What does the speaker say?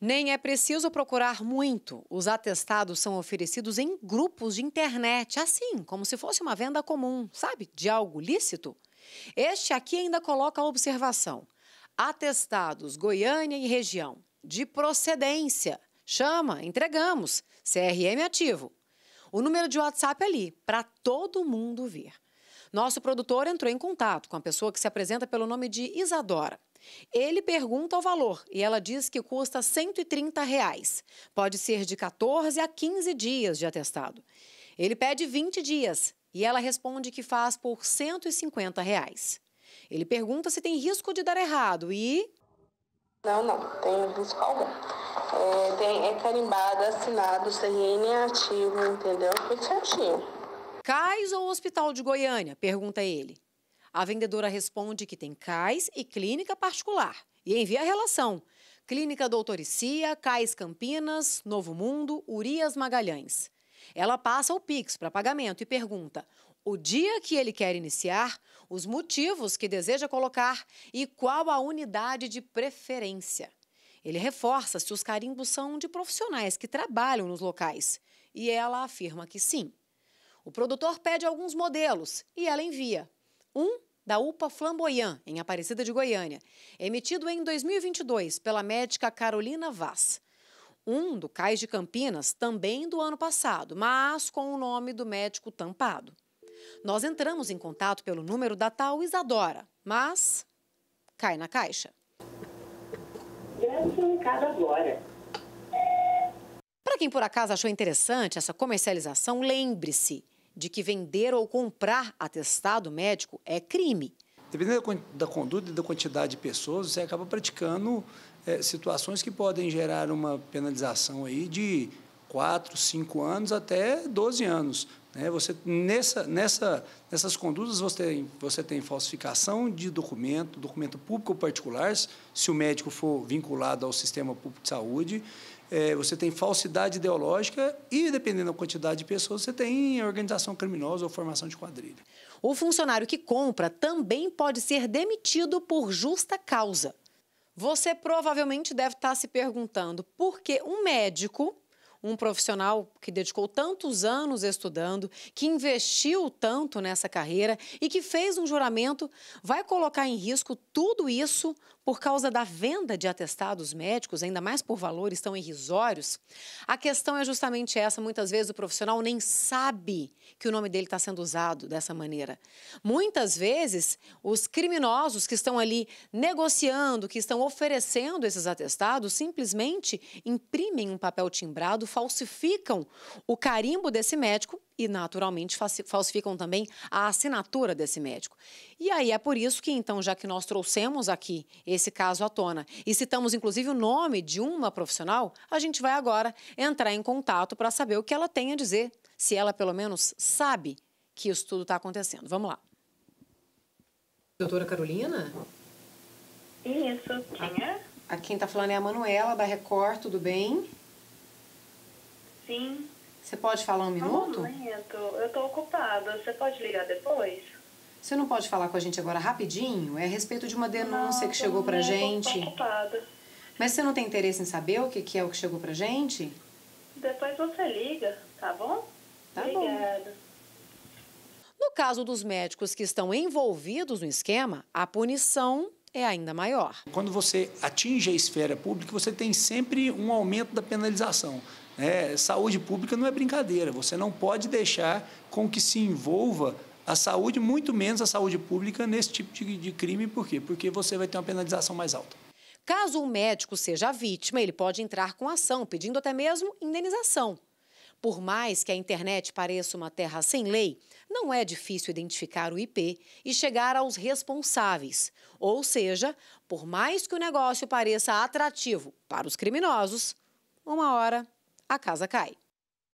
Nem é preciso procurar muito. Os atestados são oferecidos em grupos de internet, assim, como se fosse uma venda comum, sabe? De algo lícito. Este aqui ainda coloca a observação: atestados Goiânia e região, de procedência. Chama, entregamos, CRM ativo. O número de WhatsApp é ali, para todo mundo ver. Nosso produtor entrou em contato com a pessoa que se apresenta pelo nome de Isadora. Ele pergunta o valor e ela diz que custa R$ 130. Reais. Pode ser de 14 a 15 dias de atestado. Ele pede 20 dias e ela responde que faz por R$ 150. Reais. Ele pergunta se tem risco de dar errado e. Não, não, tem risco algum. É, tem, é carimbado, assinado, CRN ativo, entendeu? Tudo certinho. CAIS ou Hospital de Goiânia? Pergunta ele. A vendedora responde que tem CAIS e clínica particular e envia a relação. Clínica Doutoricia, CAIS Campinas, Novo Mundo, Urias Magalhães. Ela passa o Pix para pagamento e pergunta o dia que ele quer iniciar, os motivos que deseja colocar e qual a unidade de preferência. Ele reforça se os carimbos são de profissionais que trabalham nos locais. E ela afirma que sim. O produtor pede alguns modelos e ela envia. Um da UPA Flamboyant, em Aparecida de Goiânia, emitido em 2022 pela médica Carolina Vaz. Um do Cais de Campinas, também do ano passado, mas com o nome do médico tampado. Nós entramos em contato pelo número da tal Isadora, mas cai na caixa. Para quem por acaso achou interessante essa comercialização, lembre-se, de que vender ou comprar atestado médico é crime. Dependendo da conduta e da quantidade de pessoas, você acaba praticando é, situações que podem gerar uma penalização aí de 4, 5 anos até 12 anos. Né? Você, nessa, nessa, nessas condutas você tem, você tem falsificação de documento, documento público ou particular, se o médico for vinculado ao sistema público de saúde, é, você tem falsidade ideológica e, dependendo da quantidade de pessoas, você tem organização criminosa ou formação de quadrilha. O funcionário que compra também pode ser demitido por justa causa. Você provavelmente deve estar se perguntando por que um médico, um profissional que dedicou tantos anos estudando, que investiu tanto nessa carreira e que fez um juramento, vai colocar em risco tudo isso por causa da venda de atestados médicos, ainda mais por valores tão irrisórios? A questão é justamente essa. Muitas vezes o profissional nem sabe que o nome dele está sendo usado dessa maneira. Muitas vezes, os criminosos que estão ali negociando, que estão oferecendo esses atestados, simplesmente imprimem um papel timbrado, falsificam o carimbo desse médico e, naturalmente, falsificam também a assinatura desse médico. E aí é por isso que, então, já que nós trouxemos aqui esse caso à tona e citamos, inclusive, o nome de uma profissional, a gente vai agora entrar em contato para saber o que ela tem a dizer, se ela, pelo menos, sabe que isso tudo está acontecendo. Vamos lá. Doutora Carolina? Isso, quem é? A, a quem está falando é a Manuela, da Record, tudo bem? Sim. Você pode falar um minuto? Um momento, eu estou ocupada. Você pode ligar depois? Você não pode falar com a gente agora rapidinho? É a respeito de uma denúncia não, que chegou a gente. Estou ocupada. Mas você não tem interesse em saber o que, que é o que chegou a gente? Depois você liga, tá bom? Tá Obrigada. bom. No caso dos médicos que estão envolvidos no esquema, a punição é ainda maior. Quando você atinge a esfera pública, você tem sempre um aumento da penalização. É, saúde pública não é brincadeira. Você não pode deixar com que se envolva a saúde, muito menos a saúde pública, nesse tipo de, de crime. Por quê? Porque você vai ter uma penalização mais alta. Caso o médico seja a vítima, ele pode entrar com ação, pedindo até mesmo indenização. Por mais que a internet pareça uma terra sem lei, não é difícil identificar o IP e chegar aos responsáveis. Ou seja, por mais que o negócio pareça atrativo para os criminosos, uma hora a casa cai.